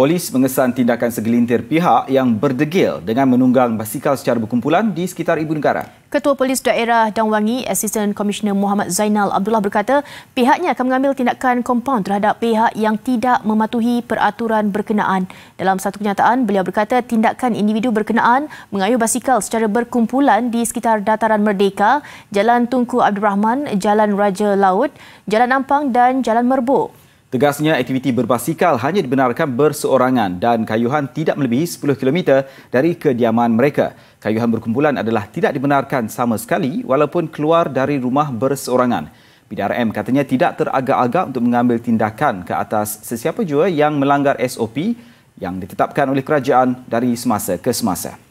Polis mengesan tindakan segelintir pihak yang berdegil dengan menunggang basikal secara berkumpulan di sekitar ibu negara. Ketua Polis Daerah Dan Assistant Commissioner Muhammad Zainal Abdullah berkata, pihaknya akan mengambil tindakan kompaun terhadap pihak yang tidak mematuhi peraturan berkenaan. Dalam satu kenyataan, beliau berkata tindakan individu berkenaan mengayuh basikal secara berkumpulan di sekitar Dataran Merdeka, Jalan Tunku Abdul Rahman, Jalan Raja Laut, Jalan Ampang dan Jalan Merbuk. Tegasnya, aktiviti berbasikal hanya dibenarkan berseorangan dan kayuhan tidak melebihi 10 km dari kediaman mereka. Kayuhan berkumpulan adalah tidak dibenarkan sama sekali walaupun keluar dari rumah berseorangan. PDRM katanya tidak teragak-agak untuk mengambil tindakan ke atas sesiapa jua yang melanggar SOP yang ditetapkan oleh kerajaan dari semasa ke semasa.